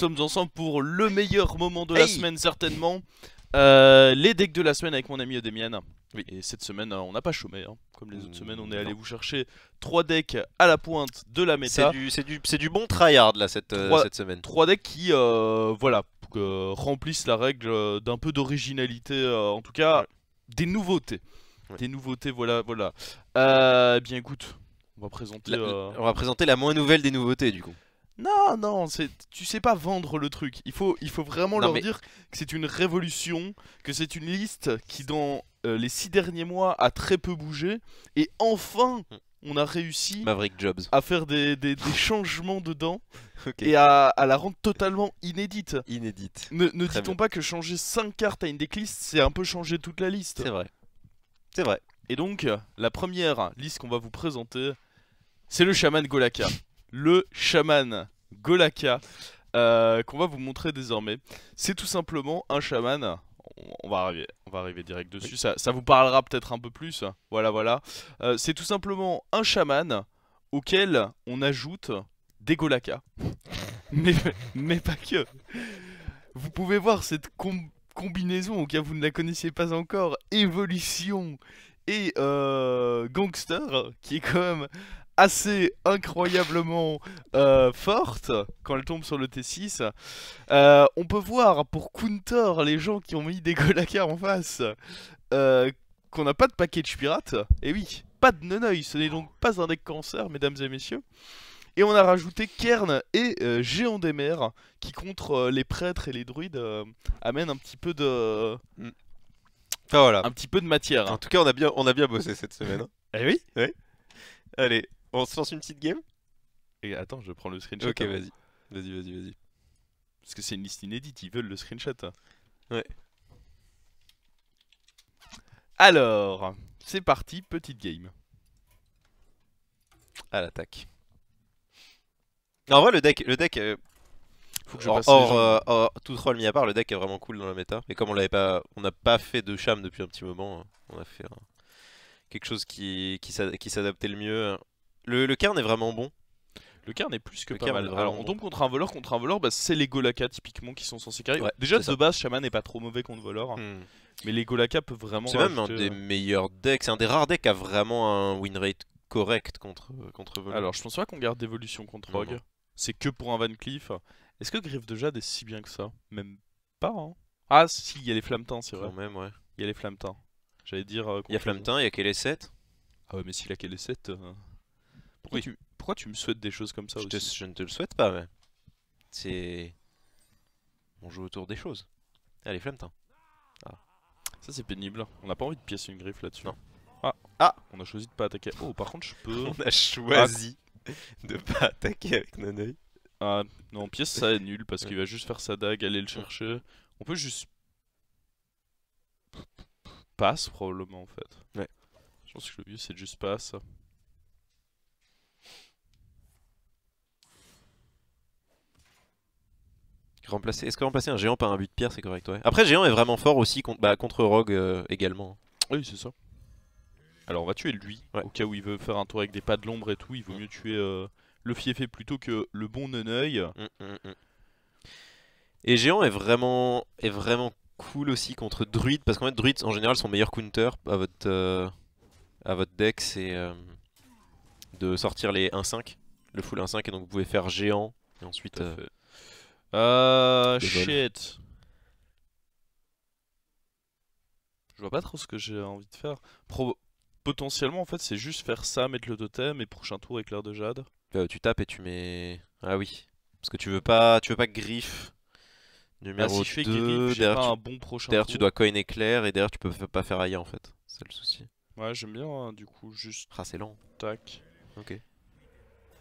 sommes ensemble pour le meilleur moment de la semaine certainement. Euh, les decks de la semaine avec mon ami Odemian. Oui. Et cette semaine, euh, on n'a pas chômé. Hein. Comme les autres mmh, semaines, on est allé vous chercher 3 decks à la pointe de la méta. C'est du, bon tryhard là cette, euh, cette semaine. 3 decks qui voilà, remplissent la règle d'un peu d'originalité, en tout cas des nouveautés. Des nouveautés, voilà, voilà. Eh bien écoute, on va présenter, on va présenter la moins nouvelle des nouveautés du coup. Non, non, tu sais pas vendre le truc. Il faut, il faut vraiment leur dire que c'est une révolution, que c'est une liste qui, dans euh, les six derniers mois, a très peu bougé. Et enfin, on a réussi Maverick Jobs. à faire des, changements dedans et à, la rendre totalement inédite. Inédite. Ne, ne dit-on pas que changer 5 cartes à une decklist, c'est un peu changer toute la liste C'est vrai. C'est vrai. Et donc, la première liste qu'on va vous présenter, c'est le chaman Golaka le chaman Golaka euh, qu'on va vous montrer désormais. C'est tout simplement un chaman. On va arriver, on va arriver direct dessus. Ça, vous parlera peut-être un peu plus. Voilà, voilà. Euh, c'est tout simplement un chaman auquel on ajoute des Golaka. mais, mais pas que. Vous pouvez voir cette combinaison, au cas où vous ne la connaissiez pas encore, évolution et euh, gangster, qui est quand même assez incroyablement euh, forte quand elle tombe sur le T6. Euh, on peut voir pour Kuntor les gens qui ont mis des Golakar en face euh, qu'on n'a pas de package pirate. Et oui, pas de Neneuil, ce n'est donc pas un deck cancer, mesdames et messieurs. Et on a rajouté Kern et Géant des Mers qui contre les prêtres et les druides amènent un petit peu de... Mm. Enfin, voilà. Un petit peu de matière. En tout cas, on a bien, on a bien bossé cette semaine. Hein. eh oui. oui. Allez, on se lance une petite game Et attends, je prends le screenshot. Ok, hein. vas-y. Vas-y, vas-y, vas-y. Parce que c'est une liste inédite, ils veulent le screenshot. Hein. Ouais. Alors, c'est parti, petite game. À l'attaque. En vrai, le deck, le deck, euh, Faut que je or, or, euh, tout troll mis à part, le deck est vraiment cool dans la méta. Mais comme on l'avait pas, on n'a pas fait de cham depuis un petit moment, hein, on a fait quelque chose qui, qui s'adaptait le mieux le, Cairn est vraiment bon. Le Cairn est plus que pas mal. Alors on tombe contre un voleur, contre un voleur, bah, c'est les Golakas typiquement qui sont censés carrer. Déjà de base, Shaman n'est pas trop mauvais contre voleur. Hmm. Mais les Golakas peuvent vraiment. C'est même un des euh, meilleurs decks, c'est un des rares decks à vraiment un win rate correct contre, euh, contre voleur. Alors je pense pas qu'on garde d'évolution contre Rogue. C'est que pour un Van Cleef. Est-ce que Griff de Jade est si bien que ça Même pas, hein Ah si, il y a les Flametins, c'est vrai. même, Il y a les Flametins. J'allais dire... Euh, il y a flametins, il y a est 7 Ah ouais, mais s'il a 7... Pourquoi, tu, me souhaites des choses comme ça je, aussi je ne te le souhaite pas, mais... C'est... On joue autour des choses. Allez, Flametin. Ah. Ça, c'est pénible. On n'a pas envie de piécer une griffe là-dessus. Ah. ah On a choisi de pas attaquer. Oh, par contre, je peux... On a ah. choisi de de pas attaquer avec nos Ah, non, pièce, ça est nul, parce qu'il va juste faire sa dague, aller le chercher. On peut juste... Passe, probablement, en fait. Ouais. Je pense que le mieux, c'est de juste passe. Est-ce que remplacer un géant par un but de pierre, c'est correct, ouais. Après, géant est vraiment fort aussi contre, bah, contre Rogue euh, également. Hein. Oui, c'est ça. Alors, on va tuer lui. Au cas où il veut faire un tour avec des pas de l'ombre et tout, il vaut mm. mieux tuer euh, le fiefé plutôt que le bon neneuil. Mm, mm, et géant est vraiment, est vraiment cool aussi contre druide, parce qu'en fait, druides en général, son meilleur counter à votre, euh, à votre deck, c'est de sortir les 1-5, le full 1-5, et donc vous pouvez faire géant, et ensuite ah Shit. Je vois pas trop ce que j'ai envie de faire. Pro potentiellement, en fait, c'est juste faire ça, mettre le totem et prochain tour éclair de jade. Euh, tu tapes et tu mets... Ah oui. Parce que tu veux pas, tu veux pas griffe numéro ah, tu... dois coin éclair et d'ailleurs tu peux pas faire ailleurs en fait. C'est le souci. Ouais, j'aime bien hein, du coup, juste... Ah, c'est lent. Tac. Ok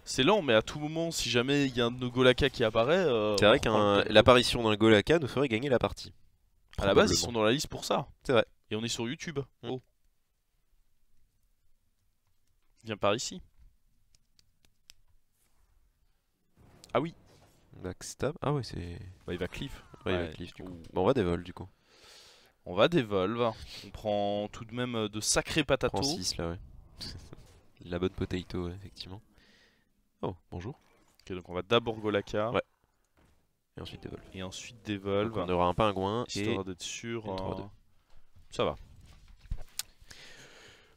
c'est lent, mais à tout moment, si jamais il y a un de nos Golaka qui apparaît. Euh, c'est vrai que l'apparition d'un Golaka nous ferait gagner la partie. À la base, ils sont dans la liste pour ça. C'est vrai. Et on est sur YouTube. Mm. Oh. Viens par ici. Ah oui. Backstab. Ah oui, c'est. Bah, il va cliff. il va du coup. Bon, on va dévolve du coup. On va dévolve. On prend tout de même euh, de sacrés patatos. 6 là, ouais. la bonne potato, effectivement. Oh, bonjour. Ok, donc on va d'abord Golakar Ouais. Et ensuite Devolve. Et ensuite Devolve. Donc on aura un pingouin Histoire d'être sûr. Ça va.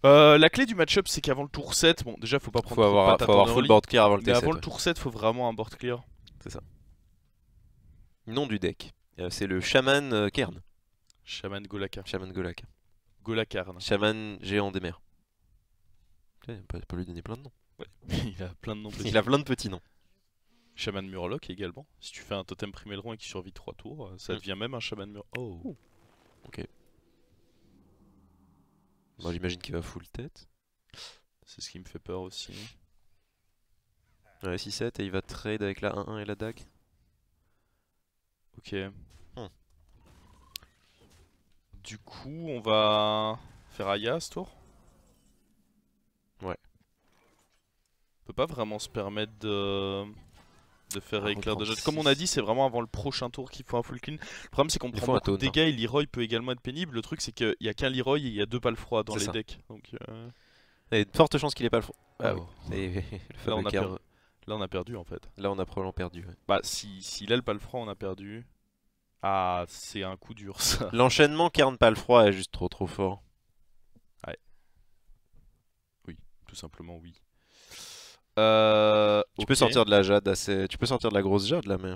Euh, la clé du match-up, c'est qu'avant le tour 7, bon, déjà faut pas prendre faut avoir, faut avoir full board clear avant le T7. Mais avant le tour 7, faut vraiment un board clear. C'est ça. Nom du deck, euh, c'est le Shaman Kern euh, Shaman Golaka. Shaman Golakar Golakarn. Shaman Géant des Mers. Putain, on peut lui donner plein de noms. il a plein de noms petits. Il a plein de petits noms. Shaman Murloc également. Si tu fais un totem Primelron et qui survit 3 tours, euh, ça hmm. devient même un chaman Murloc. Oh Ok. Moi j'imagine qu'il va full tête. C'est ce qui me fait peur aussi. Ouais, 6-7 et il va trade avec la 1-1 et la dac Ok. Hmm. Du coup, on va faire Aya ce tour Ouais pas vraiment se permettre de, de faire éclair de jeu Comme on a dit, c'est vraiment avant le prochain tour qu'il faut un full clean. Le problème, c'est qu'on prend beaucoup de hein. dégâts et peut également être pénible. Le truc, c'est qu'il y a qu'un Leroy et il y a deux palfroids dans les decks. Donc, euh... Il y a de fortes chances qu'il ait pas le Là, on a perdu en fait. Là, on a probablement perdu. Bah, si, si a le palfroid, on a perdu. Ah, c'est un coup dur ça. L'enchaînement Cairn palfroid est juste trop trop fort. Oui, tout simplement oui. Euh, tu peux sortir de la jade assez... Tu peux sortir de la grosse jade là, mais...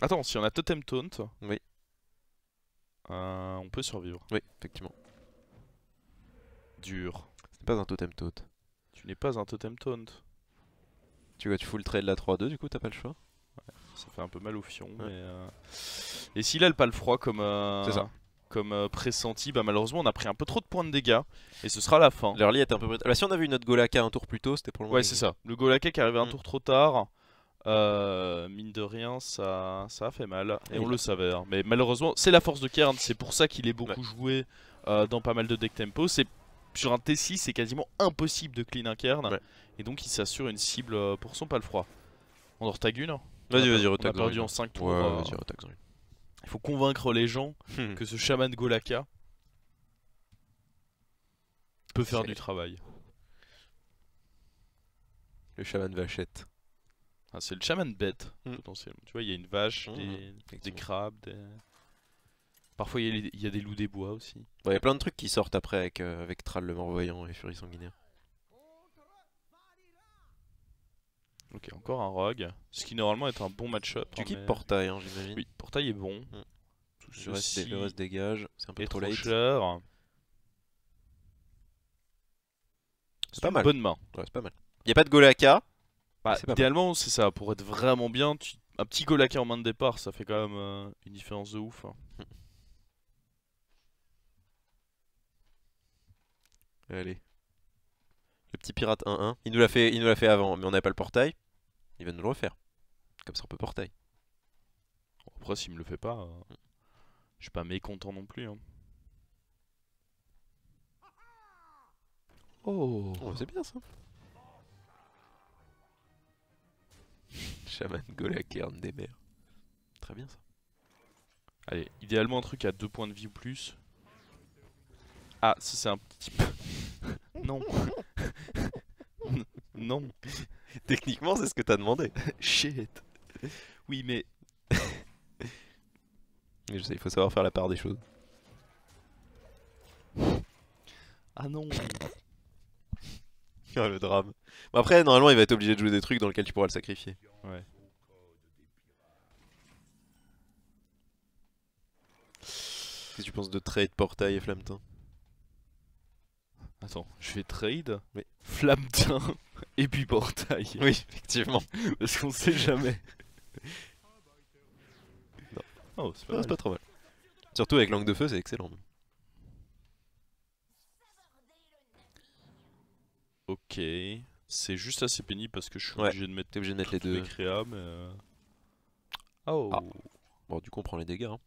Attends, si on a totem taunt... Oui. Euh, on peut survivre. Oui, effectivement. Dur. Ce n'est pas un totem taunt. Tu n'es pas un totem taunt. Tu vois, tu fous le trade de la 3-2, du coup, t'as pas le choix ouais, Ça fait un peu mal au fion, mais... Euh, Et s'il a le pas le froid comme... Euh, C'est ça comme euh, pressenti, bah malheureusement on a pris un peu trop de points de dégâts et ce sera la fin. L'early était un peu bah, si on avait eu notre Golaka un tour plus tôt, c'était pour le moment. Ouais, c'est ça. Le Golaka qui arrivait un mm. tour trop tard. Euh, mine de rien, ça, ça a fait mal et on le savait. Hein. Mais malheureusement, c'est la force de Cairn, c'est pour ça qu'il est beaucoup joué euh, dans pas mal de deck tempo. C'est sur un T6, c'est quasiment impossible de clean un Cairn et donc il s'assure une cible pour son palfroid. On en retag une hein. Vas-y, vas-y, retag On a perdu en 5 tours. vas-y, retag une. Il faut convaincre les gens hmm. que ce chaman Golaka peut faire du travail. Le chaman vachette. Ah, c'est le chaman bête, hmm. potentiellement. Tu vois, il y a une vache, hmm. des, crabes, Parfois, il y, a des loups des bois aussi. Il y a plein de trucs qui sortent après avec, euh, Tral le Morvoyant et Furie Sanguinaire. Ok, encore un rogue. Ce qui normalement est un bon match-up. Tu hein, portail, hein, j'imagine. Oui, portail est bon. Mm. le, reste, dégage. C'est un peu trop cher. C'est pas mal. Bonne main. pas Y a pas de Golaka. Bah, idéalement, c'est ça. Pour être vraiment bien, un petit Golaka en main de départ, ça fait quand même euh, une différence de ouf. Hein. Mm. Allez. Le petit pirate 1-1. Il nous l'a fait, il nous l'a fait avant, mais on n'avait pas le portail il va nous le refaire. Comme ça on peut porter. Après s'il me le fait pas, euh, mm. je suis pas mécontent non plus. Hein. Oh. oh, c'est bien ça. Shaman Golakern des mers. Très bien ça. Allez, idéalement un truc à 2 points de vie ou plus. Ah, si c'est un petit peu... non Non. Techniquement, c'est ce que t'as demandé. Shit. Oui, mais... mais je sais, il faut savoir faire la part des choses. Ah non Ah le drame. Bon après, normalement, il va être obligé de jouer des trucs dans lesquels tu pourras le sacrifier. Ouais. Qu'est-ce que tu penses de trade portail et flametin Attends, je fais trade Mais flametin et puis portail. Oui, effectivement. Parce qu'on sait jamais. Oh, c'est pas, trop mal. Surtout avec l'angle de feu, c'est excellent. Ok. C'est juste assez pénible parce que je suis obligé de mettre, les deux. Créa, euh, oh. Ah. Bon, du coup, on prend les dégâts. Hein.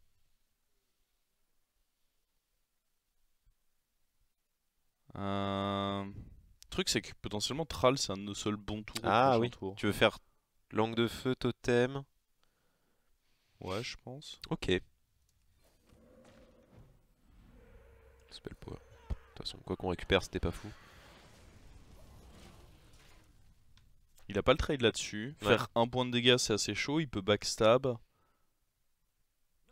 Euh, truc, c'est que potentiellement Thrall, c'est un de nos seuls bons tours. Ah oui. Tu veux faire langue de feu, totem Ouais, je pense. Ok. le hein. De toute façon, quoi qu'on récupère, c'était pas fou. Il a pas le trade là-dessus. Faire un point de dégâts, c'est assez chaud. Il peut backstab.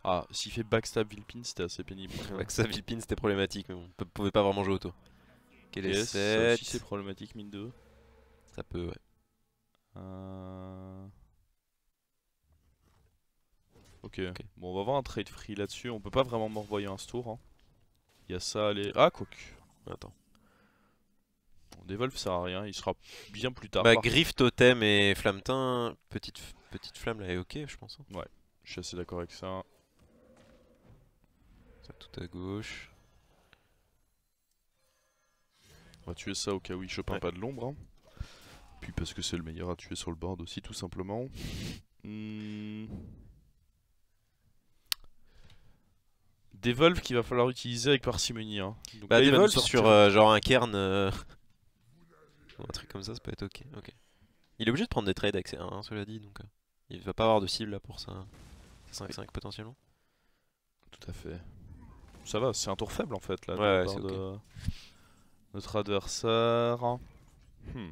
Ah, s'il fait backstab Vilpin, c'était assez pénible. backstab Vilpin, c'était problématique. on pouvait pas vraiment jouer auto. Quel est c'est problématique, mine 2. Ça peut, ouais. Euh, ok. Bon, on va voir un trade free là-dessus. On peut pas vraiment m'envoyer un tour. Hein. Il y a ça, les. Ah, cook Attends. On dévolve ça à rien. Il sera bien plus tard. Bah, griffe, totem et flamme Petite, petite flamme là est ok, je pense. Hein. Ouais, je suis assez d'accord avec ça. Ça tout à gauche. On va tuer ça au cas où il chope pas de l'ombre. Hein. Puis parce que c'est le meilleur à tuer sur le board aussi, tout simplement. Hmm. Des Wolves qu'il va falloir utiliser avec parcimonie. Hein. Donc bah, sur euh, genre un cairn. Euh, un truc comme ça, ça peut être ok. ok. Il est obligé de prendre des trades avec ses 1, hein, cela dit, donc euh, il va pas avoir de cible là pour ça. 5-5 hein. potentiellement. Tout à fait. Ça va, c'est un tour faible en fait là. Ouais, notre adversaire... Hmm.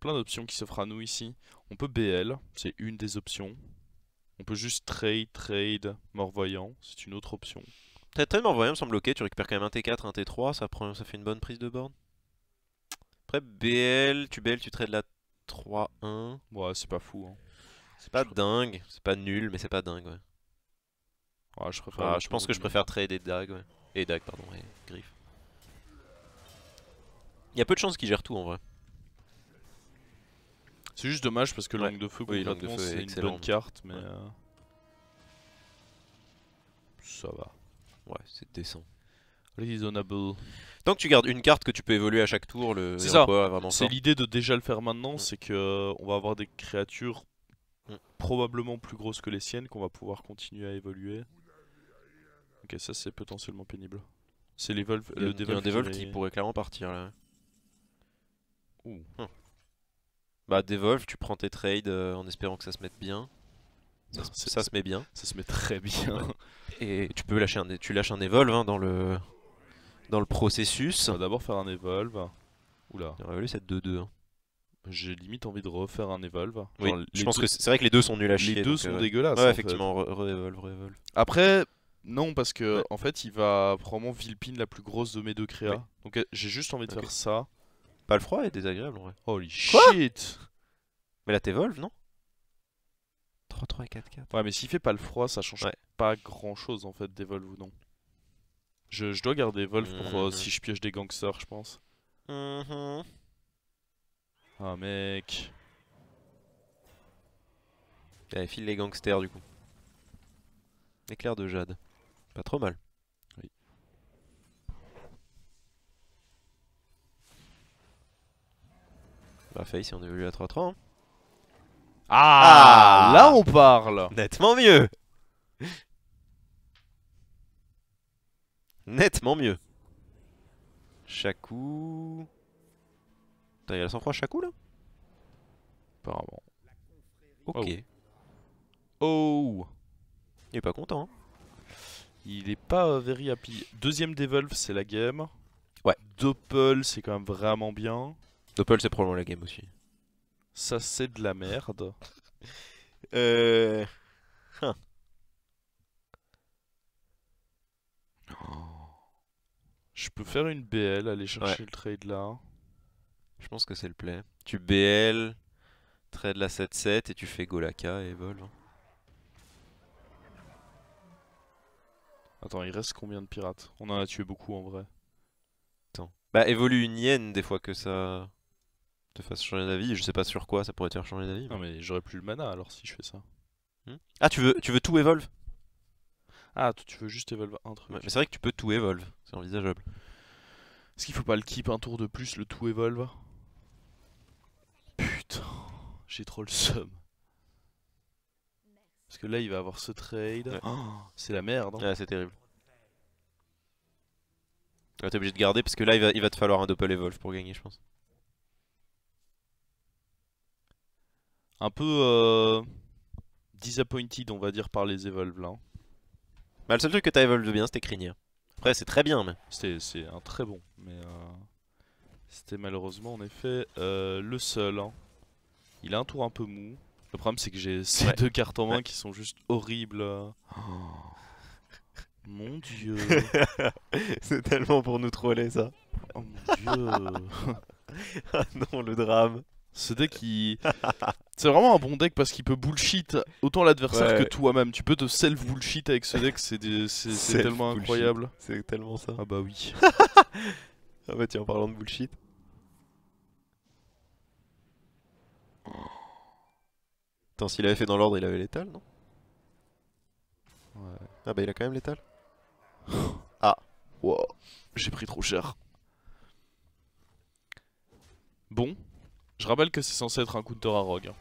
Plein d'options qui s'offrent à nous ici. On peut BL, c'est une des options. On peut juste trade, trade, morvoyant, c'est une autre option. T'as trade voyant me semble ok, tu récupères quand même un T4, un T3, ça, ça fait une bonne prise de board. Après BL, tu BL, tu trades la 3-1. Ouais, c'est pas fou. Hein. C'est pas dingue, c'est pas nul, mais c'est pas dingue, ah, je, ah, je pense que je préfère trade Dag, ouais. Et Dag, pardon, et Griff. Il y a peu de chances qu'il gère tout en vrai. C'est juste dommage parce que le langue de feu, oui, c'est une bonne carte, mais. Euh, ça va. Ouais, c'est décent. Reasonable. Tant que tu gardes une carte que tu peux évoluer à chaque tour, le. C'est ça. C'est l'idée de déjà le faire maintenant, mm. c'est que euh, on va avoir des créatures mm. probablement plus grosses que les siennes qu'on va pouvoir continuer à évoluer. Ok, ça c'est potentiellement pénible. C'est le euh, Devolve qui pourrait clairement partir là. Ouh. Hum. Bah Devolve, tu prends tes trades euh, en espérant que ça se mette bien. Ça, se met bien. Ça se met très bien. Et tu peux lâcher un, tu lâches un Evolve hein, dans le dans le processus. On va d'abord faire un Evolve. Oula. J'aurais révélé cette 2-2. Hein. J'ai limite envie de refaire un Evolve. je pense que c'est vrai que les deux sont nuls à chier. Les deux sont euh, dégueulasses. Ouais, effectivement, re-Evolve, re evolve re Après, non, parce que en fait, il va probablement vilpin la plus grosse de mes deux créas. Donc euh, j'ai juste envie de faire ça le froid est désagréable en vrai. Holy shit Mais là, t'évolves, non 3-3 et 4-4. Ouais, mais s'il fait pas le froid, ça change pas grand chose en fait, d'évolve ou non. Je, dois garder Evolve pour euh, mhm. si je pioche des gangsters, je pense. Mhm. Ah, mec. Allez, eh, file les gangsters du coup. Éclair de jade. Pas trop mal. La bah, face si on évolue à 3-3. Hein. Ah, ah, Là on parle Nettement mieux Nettement mieux Chakou... il y a la sang-froid Chakou là Apparemment. Ok. Oh. oh, Il est pas content. Hein. Il est pas very happy. Deuxième Devolve, c'est la game. Ouais. Doppel, c'est quand même vraiment bien. Doppel, c'est probablement la game aussi. Ça, c'est de la merde. Euh, hein. oh. Je peux faire une BL, aller chercher le trade là. Je pense que c'est le play. Tu BL, trade la 7-7 et tu fais Golaka et vol. Hein. Attends, il reste combien de pirates On en a tué beaucoup en vrai. Attends. Bah évolue une hyène des fois que ça te fasse changer d'avis. Je sais pas sur quoi ça pourrait te faire changer d'avis. Non, mais j'aurais plus le mana alors si je fais ça. Hmm ah, tu veux, tu veux tout evolve Ah, tu veux juste evolve un truc. mais c'est vrai que tu peux tout evolve, c'est envisageable. Est-ce qu'il faut pas le keep un tour de plus, le tout evolve Putain, j'ai trop le seum. Parce que là, il va avoir ce trade. Oh, c'est la merde. Hein. Ouais, c'est terrible. T'es obligé de garder parce que là, il va, te falloir un double evolve pour gagner, je pense. un peu euh, disappointed, on va dire, par les evolves là. Bah, le seul truc que t'as evolve bien, c'était Crinier. Après, c'est très bien, mais. C'est un très bon, mais. Euh, c'était malheureusement, en effet, euh, le seul. Hein. Il a un tour un peu mou. Le problème, c'est que j'ai ces deux cartes en main qui sont juste horribles. Oh, mon dieu. c'est tellement pour nous troller ça. Oh mon dieu. ah non, le drame. Ce deck, il... C'est vraiment un bon deck parce qu'il peut bullshit autant l'adversaire que toi-même. Tu peux te self-bullshit avec ce deck, c'est tellement incroyable. C'est tellement ça. Ah bah oui. ah bah tiens, en parlant de bullshit. Attends, s'il avait fait dans l'ordre, il avait l'étal, non Ah bah il a quand même l'étal. ah, wow, j'ai pris trop cher. Bon, je rappelle que c'est censé être un counter à Rogue. Hein.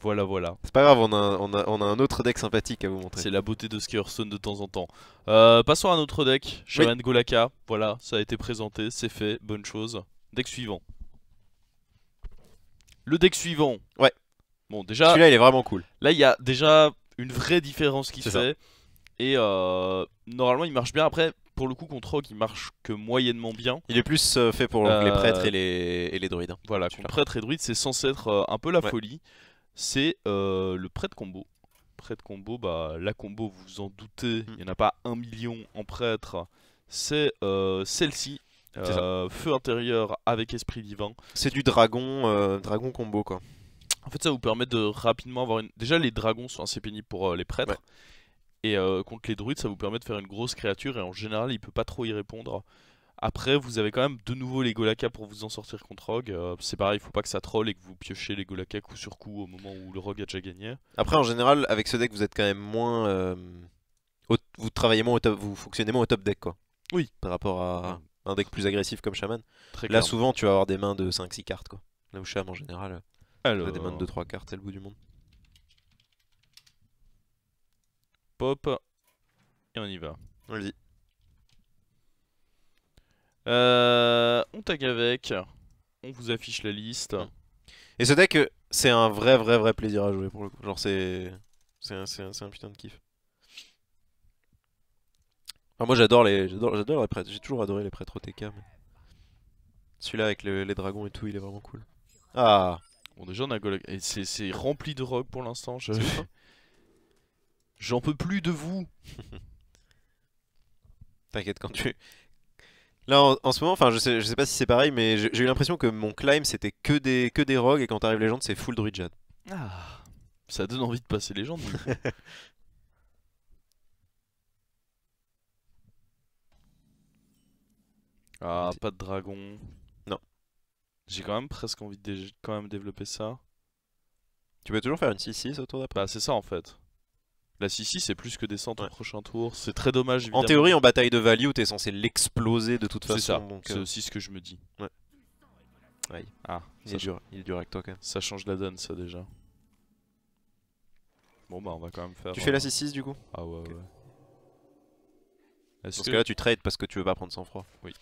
Voilà, voilà. C'est pas grave, on a, un autre deck sympathique à vous montrer. C'est la beauté de ce de temps en temps. Euh, passons à un autre deck, Shaman Golaka. Voilà, ça a été présenté, c'est fait, bonne chose. Deck suivant. Le deck suivant. Ouais. Bon, déjà. Celui-là, il est vraiment cool. Là, il y a déjà une vraie différence qui se fait. Et euh, normalement, il marche bien. Après, pour le coup contre Rogue il marche que moyennement bien. Il est plus euh, fait pour les euh, prêtres et les, druides. Hein. Voilà, contre prêtre et druide c'est censé être euh, un peu la folie. C'est le prêtre combo. Prêtre combo, bah la combo vous vous en doutez, mm. il y n'y en a pas un million en prêtre. C'est celle-ci, feu intérieur avec esprit divin. C'est du dragon, dragon combo quoi. En fait, ça vous permet de rapidement avoir une. Déjà, les dragons sont assez pénibles pour les prêtres. Et euh, contre les druides, ça vous permet de faire une grosse créature et en général, il peut pas trop y répondre. Après, vous avez quand même de nouveau les Golakas pour vous en sortir contre Rogue. Euh, c'est pareil, il faut pas que ça troll et que vous piochez les Golakas coup sur coup au moment où le Rogue a déjà gagné. Après, en général, avec ce deck, vous êtes quand même moins. Euh, vous travaillez moins au top, vous fonctionnez moins au top deck quoi. Oui. Par rapport à un deck plus agressif comme Shaman. Là, souvent, tu vas avoir des mains de 5-6 cartes quoi. Là où Shaman en général, Alors... des mains de 2-3 cartes, c'est le bout du monde. pop. Et on y va. Vas-y. Euh, on tag avec. On vous affiche la liste. Et ce deck, c'est un vrai, vrai, vrai plaisir à jouer pour le coup. Genre, c'est. C'est un, putain de kiff. moi, j'adore les, j'adore, les prêtres. J'ai toujours adoré les prêtres OTK Celui-là avec les dragons et tout, il est vraiment cool. Ah! Bon, déjà, on a C'est rempli de rogue pour l'instant. Je... J'en peux plus de vous T'inquiète, quand tu... Là, en, ce moment, enfin, je sais, je sais pas si c'est pareil, mais j'ai eu l'impression que mon climb, c'était que des, que des rogues, et quand t'arrives légende, c'est full druidjad. Ah Ça donne envie de passer légende. ah, pas de dragon. Non. J'ai quand même presque envie de quand même développer ça. Tu peux toujours faire une 6-6 autour d'après Bah, c'est ça, en fait. La 6-6 c'est plus que descendre au prochain tour, c'est très dommage. En théorie, en bataille de value, t'es censé l'exploser de toute façon. C'est ça, euh, c'est aussi ce que je me dis. Ouais. Ah, il, est dur, avec toi Ça change la donne ça déjà. Bon bah on va quand même faire... Tu fais la 6-6 euh, du coup Ah ouais ouais. Parce que... là tu trades parce que tu veux pas prendre sang froid. Oui.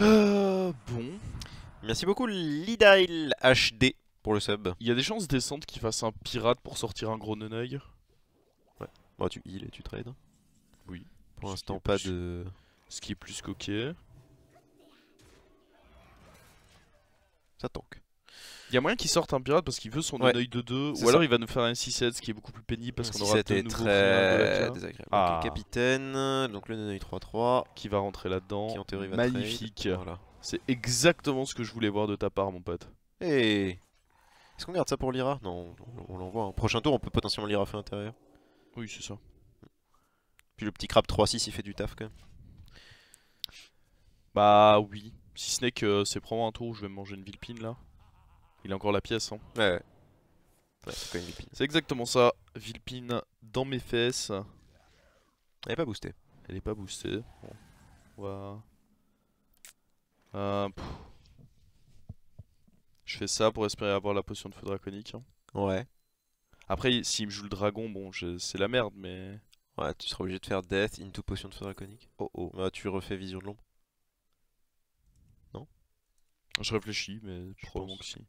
Euh, bon. Merci beaucoup Lidal HD pour le sub. Il y a des chances descente qu'il fasse un pirate pour sortir un gros neneuil. Ouais. Bon, tu heal et tu trade Oui. Pour l'instant, pas de. Ce qui est plus qu'ok. Ça tank. Il y a moyen qu'il sorte un pirate parce qu'il veut son Neneuil de 2 ou alors il va nous faire un 6-7 ce qui est beaucoup plus pénible parce qu'on aura de nouveau très désagréable. Ah. capitaine, donc le œil 3-3 qui va rentrer là-dedans. en Magnifique. Voilà. C'est exactement ce que je voulais voir de ta part mon pote. Et eh. Est-ce qu'on garde ça pour l'Ira Non, on, l'envoie. Prochain tour, on peut potentiellement l'Ira faire intérieur. Oui, c'est ça. Puis le petit crabe 3-6, il fait du taf quand même. Bah oui. Si ce n'est que euh, c'est probablement un tour où je vais me manger une vilpine là. Il a encore la pièce. Hein. Ouais, ouais. c'est exactement ça. Vilpine dans mes fesses. Elle est pas boostée. Elle est pas boostée. Euh, je fais ça pour espérer avoir la potion de feu draconique. Hein. Ouais. Après, s'il me joue le dragon, bon, c'est la merde, mais... Ouais, tu seras obligé de faire Death into potion de feu draconique. Oh oh. Bah, tu refais vision de l'ombre. Non Je réfléchis, mais je pense. que si.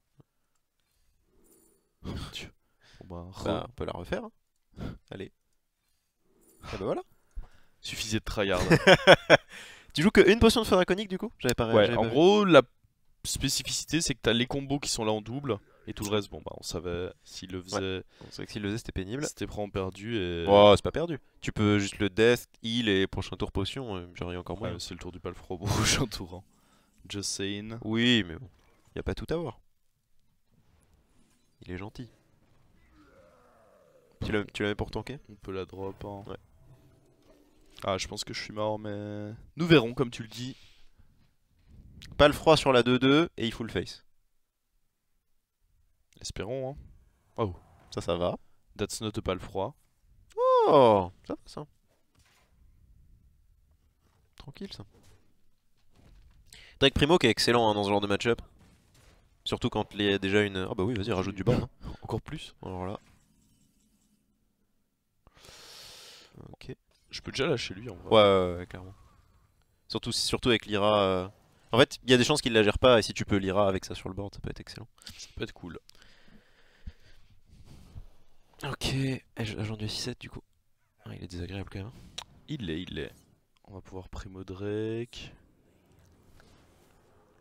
Oh, bah, bah, on peut la refaire. Hein. Allez. Ah bah voilà. suffisait de tryhard. tu joues qu'une une potion de feu draconique du coup J'avais pas Ouais, en gros, la spécificité, c'est que tu as les combos qui sont là en double. Et tout le reste, bon bah on savait s'il le faisait. le faisait c'était pénible. C'était prend perdu et. c'est pas perdu. Tu peux juste le death, heal et prochain tour potion, euh, j'en ai encore moins. c'est le tour du palfro prochain tour. Hein. Just Oui mais bon, y a pas tout à voir. Il est gentil. Tu mets pour tanker On peut la drop hein. Ah je pense que je suis mort mais. Nous verrons comme tu le dis. Pas le froid sur la 2-2 et il full face. Espérons, hein. Oh. Ça, ça va. That's not pas le froid. Oh Ça va, ça. Tranquille, ça. Drake Primo qui est excellent hein, dans ce genre de match-up. Surtout quand il y a déjà une... Ah bah oui, vas-y, rajoute du bas hein. Encore plus. Alors là. Ok. Je peux déjà lâcher lui en vrai. Ouais, ouais, clairement. Surtout, surtout avec l'Ira... Euh, en fait, il y a des chances qu'il la gère pas, et si tu peux l'IRA avec ça sur le board, ça peut être excellent. Ça peut être cool. Ok, eh, agent du 6-7 du coup. Ah, il est désagréable quand même. Hein. Il l'est, il l'est. On va pouvoir primo Drake.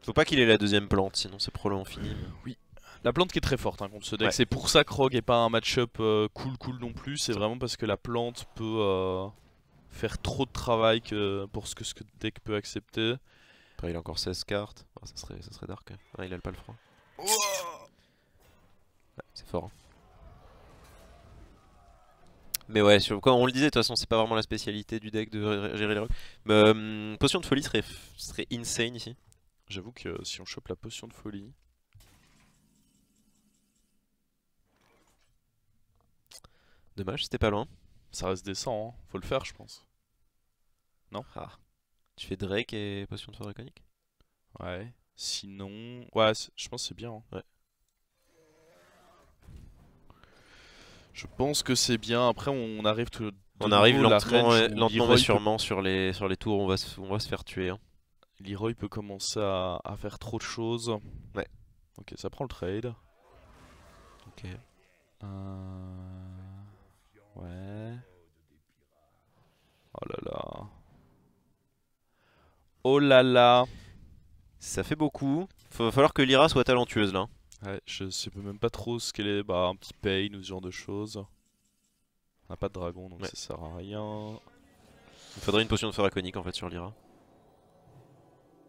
Faut pas qu'il ait la deuxième plante, sinon c'est probablement fini. oui. La plante qui est très forte hein, contre ce deck, c'est pour ça que Rogue est pas un match-up euh, cool cool non plus, c'est vraiment parce que la plante peut euh, faire trop de travail que, pour ce que ce deck peut accepter. Après, il a encore 16 cartes. Ah, ça, serait, ça serait dark. Hein. Ah, il a le pas ouais, c'est fort. Hein. Mais ouais, sur, quoi on le disait, de toute façon, c'est pas vraiment la spécialité du deck de gérer les rues. potion de folie serait, serait insane ici. J'avoue que euh, si on chope la potion de folie. Dommage, c'était pas loin. Ça reste décent, hein. faut le faire, je pense. Non ah. Tu fais Drake et Potion de Feu Draconique Ouais. Sinon... Ouais, je pense que c'est bien. Hein. Ouais. Je pense que c'est bien. Après, on arrive tout... On arrive lentement, sûrement sur, les, sur les tours, on va se, on va se faire tuer. Hein. Leroy peut commencer à, faire trop de choses. Ouais. Ok, ça prend le trade. Ok. Euh, ouais. Oh là là. Oh là là. Ça fait beaucoup. Il va falloir que Lyra soit talentueuse là. Ouais, je sais même pas trop ce qu'elle est. Bah, un petit pain ou ce genre de choses. On a pas de dragon donc ça sert à rien. Il faudrait une potion de fer en fait sur Lyra.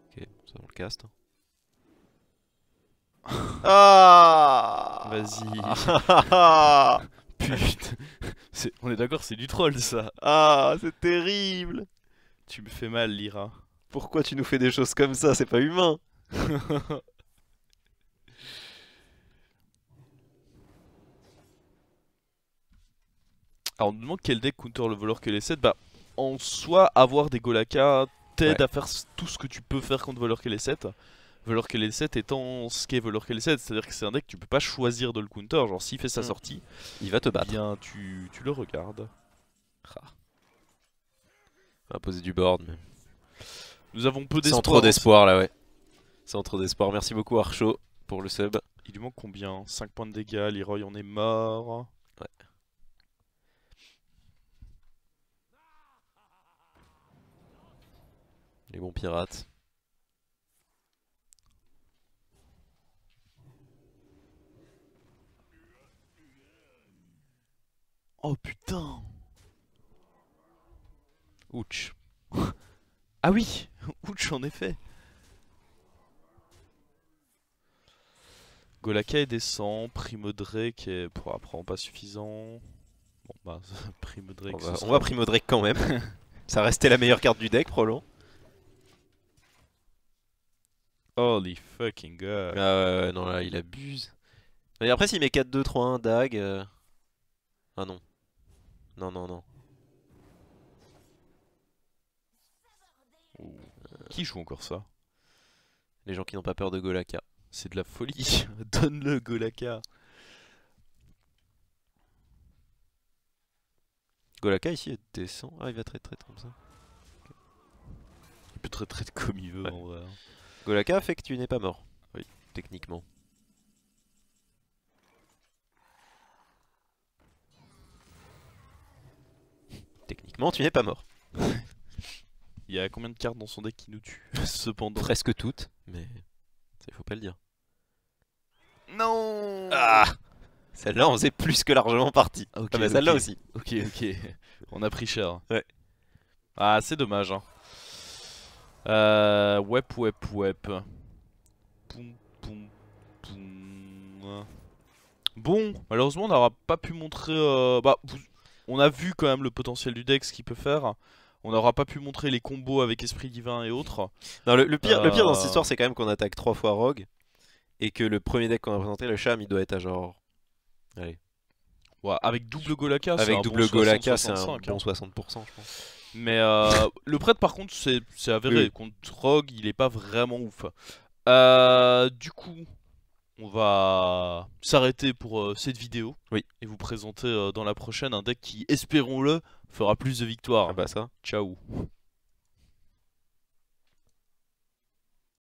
Ok, ça on le cast. Ah Vas-y. Putain. on est d'accord, c'est du troll ça. Ah, c'est terrible. Tu me fais mal, Lyra. Pourquoi tu nous fais des choses comme ça C'est pas humain Alors on nous demande quel deck counter le voleur que les 7 Bah en soi avoir des Golaka t'aide à faire tout ce que tu peux faire contre voleur que les 7 Voleur les 7 étant ce qu'est Voleur les 7 c'est-à-dire que c'est un deck que tu peux pas choisir de le counter, genre s'il fait sa hmm. sortie, il va te eh battre. Bien, tu, le regardes. On va poser du board, mais nous avons peu d'espoir. Sans trop d'espoir là, ouais. Sans trop d'espoir. Merci beaucoup Archo pour le sub. Il lui manque combien 5 points de dégâts, Leroy on est mort. Ouais. Les bons pirates. Oh putain Ouch Ah oui Ouch, en effet. Golaka est descend, Primo Drake est pour apprendre ah, pas suffisant. Bon bah Primo Drake. On va, on Primo Drake quand même. ça restait la meilleure carte du deck probablement. Holy fucking god. Ah ouais, non là il abuse. Et après s'il met 4 2 3 1 dag euh, Ah non. Non non non. Euh, qui joue encore ça Les gens qui n'ont pas peur de Golaka. C'est de la folie. Donne-le, Golaka. Golaka ici il descend. Ah, il va très très comme ça. Il peut très très comme il veut en vrai. Hein. Golaka fait que tu n'es pas mort. Oui, techniquement. techniquement, tu n'es pas mort. Il y a combien de cartes dans son deck qui nous tue Cependant. Presque toutes, mais il faut pas le dire. Non Ah Celle-là, on faisait plus que largement partie. ah bah celle-là aussi. Ok, ok. on a pris cher. Ouais. Ah, c'est dommage. Hein. Euh, wep, wep, wep. Poum, poum, poum. Bon, malheureusement, on n'aura pas pu montrer... Euh, bah, on a vu quand même le potentiel du deck, ce qu'il peut faire. On n'aura pas pu montrer les combos avec Esprit Divin et autres. le, pire, le pire dans cette euh. histoire, c'est quand même qu'on attaque trois fois Rogue. Et que le premier deck qu'on a présenté, le Cham, il doit être à genre. Allez. Ouais, avec double Golaka, c'est un double Golakas, c'est un bon 60%, hein. Mais euh, le prêtre, par contre, c'est avéré. Contre Rogue, il est pas vraiment ouf. Euh, du coup, on va s'arrêter pour euh, cette vidéo. Oui. Et vous présenter euh, dans la prochaine un deck qui, espérons-le, fera plus de victoires. Ah bah ça. Ciao.